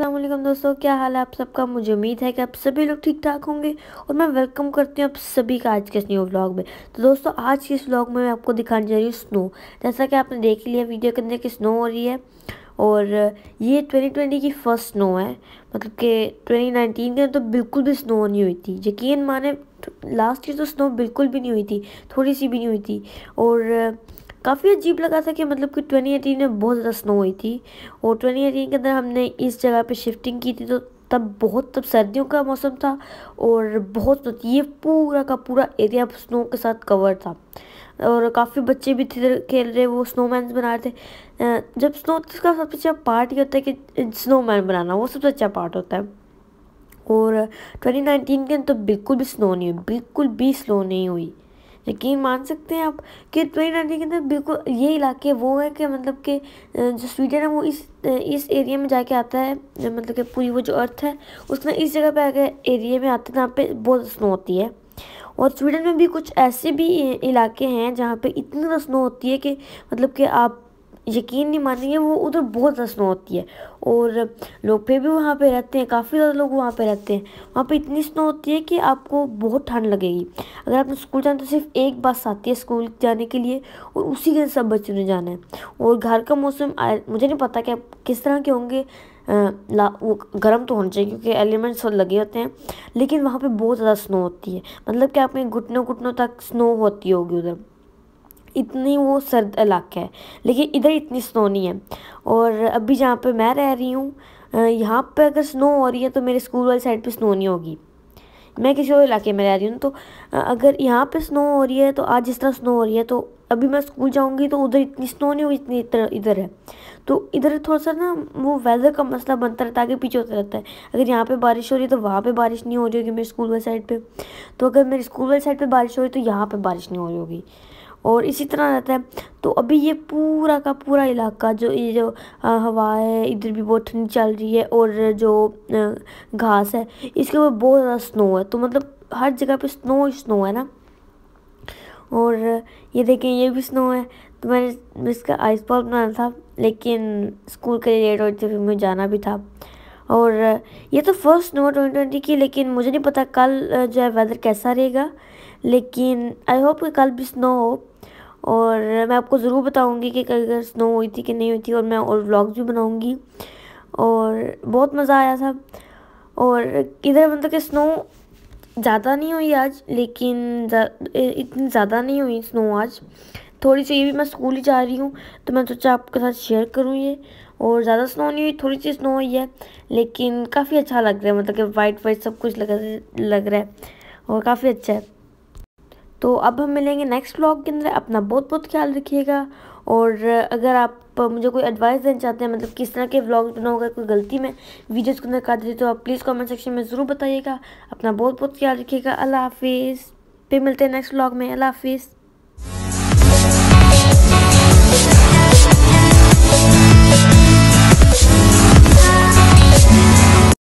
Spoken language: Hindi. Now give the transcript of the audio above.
असलम दोस्तों क्या हाल है आप सबका मुझे उम्मीद है कि आप सभी लोग ठीक ठाक होंगे और मैं वेलकम करती हूँ आप सभी का आज के इस न्यू व्लॉग में तो दोस्तों आज के इस व्लॉग में मैं आपको दिखाने जा रही हूँ स्नो जैसा कि आपने देख लिया वीडियो के अंदर कि स्नो हो रही है और ये 2020 की फ़र्स्ट स्नो है मतलब कि 2019 के तो बिल्कुल भी स्नो नहीं हुई थी यकीन माने लास्ट ईयर तो स्नो बिल्कुल भी नहीं हुई थी थोड़ी सी भी नहीं हुई थी और काफ़ी अजीब लगा था कि मतलब कि 2018 में बहुत ज़्यादा स्नो हुई थी और 2018 के अंदर हमने इस जगह पे शिफ्टिंग की थी तो तब बहुत तब सर्दियों का मौसम था और बहुत ये पूरा का पूरा एरिया स्नो के साथ कवर था और काफ़ी बच्चे भी थे खेल रहे वो स्नोमैन बना रहे थे जब स्नो उसका सबसे अच्छा पार्ट ये होता है कि स्नोमैन बनाना वो सबसे अच्छा पार्ट होता है और 2019 के अंदर तो बिल्कुल भी स्नो नहीं हुई बिल्कुल भी स्नो नहीं हुई यकीन मान सकते हैं आप कि ट्वेंटी नाइनटीन के अंदर बिल्कुल ये इलाके वो है कि मतलब कि जो स्वीडन है वो इस इस एरिया में जाके आता है मतलब कि पूरी वो जो अर्थ है उसमें इस जगह पे आके एरिया में आता है जहाँ पे बहुत स्नो होती है और स्वीडन में भी कुछ ऐसे भी इलाके हैं जहाँ पे इतनी स्नो होती है कि मतलब कि आप यकीन नहीं मानेंगे वो उधर बहुत ज़्यादा स्नो होती है और लोग फिर भी वहाँ पे रहते हैं काफ़ी ज़्यादा लोग वहाँ पे रहते हैं वहाँ पे इतनी स्नो होती है कि आपको बहुत ठंड लगेगी अगर आपने स्कूल जाना तो सिर्फ एक बस आती है स्कूल जाने के लिए और उसी के सब बच्चों ने जाना है और घर का मौसम मुझे नहीं पता कि किस तरह के होंगे ला वो गर्म तो होना चाहिए क्योंकि एलिमेंट्स तो लगे होते हैं लेकिन वहाँ पे बहुत ज़्यादा स्नो होती है मतलब कि आपके घुटनों घुटनों तक स्नो होती होगी उधर इतनी वो सर्द इलाका है लेकिन इधर इतनी स्नो नहीं है और अभी जहाँ पे मैं रह रही हूँ यहाँ पे अगर स्नो हो रही है तो मेरे स्कूल वाली साइड पे स्नो नहीं होगी मैं किसी और इलाके में रह रही हूँ तो अगर यहाँ पे स्नो हो रही है तो आज जिस तरह स्नो हो रही है तो अभी मैं स्कूल जाऊँगी तो उधर इतनी स्नो नहीं होगी इतनी इधर है तो इधर थोड़ा सा ना वो वेदर का मसला बनता रहता है आगे पीछे होता रहता है अगर यहाँ पे बारिश हो रही है तो वहाँ पे बारिश नहीं हो रही होगी मेरे स्कूल वाली साइड पे तो अगर मेरे स्कूल वाली साइड पे बारिश हो रही है तो यहाँ पे बारिश नहीं हो रही होगी और इसी तरह रहता है तो अभी ये पूरा का पूरा इलाका जो ये जो हवा है इधर भी बहुत ठंडी चल रही है और जो घास है इसके ऊपर बहुत ज़्यादा स्नो है तो मतलब हर जगह पे स्नो ही स्नो है ना और ये देखें ये भी स्नो है तो मैंने इसका आइस बॉल बनाना था लेकिन स्कूल के लिए लेट हो थे फिर मुझे जाना भी था और ये तो फर्स्ट स्नो ट्वेंटी ट्वेंटी की लेकिन मुझे नहीं पता कल जो है वेदर कैसा रहेगा लेकिन आई होप कि कल भी स्नो हो और मैं आपको ज़रूर बताऊंगी कि अगर स्नो हुई थी कि नहीं हुई थी और मैं और व्लॉग्स भी बनाऊंगी और बहुत मज़ा आया था और इधर मतलब कि स्नो ज़्यादा नहीं हुई आज लेकिन जा, इतनी ज़्यादा नहीं हुई स्नो आज थोड़ी सी ये भी मैं स्कूल ही जा रही हूँ तो मैं सोचा आपके साथ शेयर करूँ ये और ज़्यादा स्नो नहीं हुई थोड़ी सी स्नो हुई है लेकिन काफ़ी अच्छा लग रहा है मतलब कि वाइट वाइट सब कुछ लग लग रहा है और काफ़ी अच्छा है तो अब हम मिलेंगे नेक्स्ट व्लॉग के अंदर अपना बहुत बहुत ख्याल रखिएगा और अगर आप मुझे कोई एडवाइस देना चाहते हैं मतलब किस तरह के व्लॉग बनाओ अगर कोई गलती में वीडियोज़ को अंदर कर दी तो आप प्लीज़ कमेंट सेक्शन में ज़रूर बताइएगा अपना बहुत बहुत ख्याल रखिएगा अल्लाह हाफिज़ फिर मिलते हैं नेक्स्ट व्लॉग में अल्लाह हाफिज़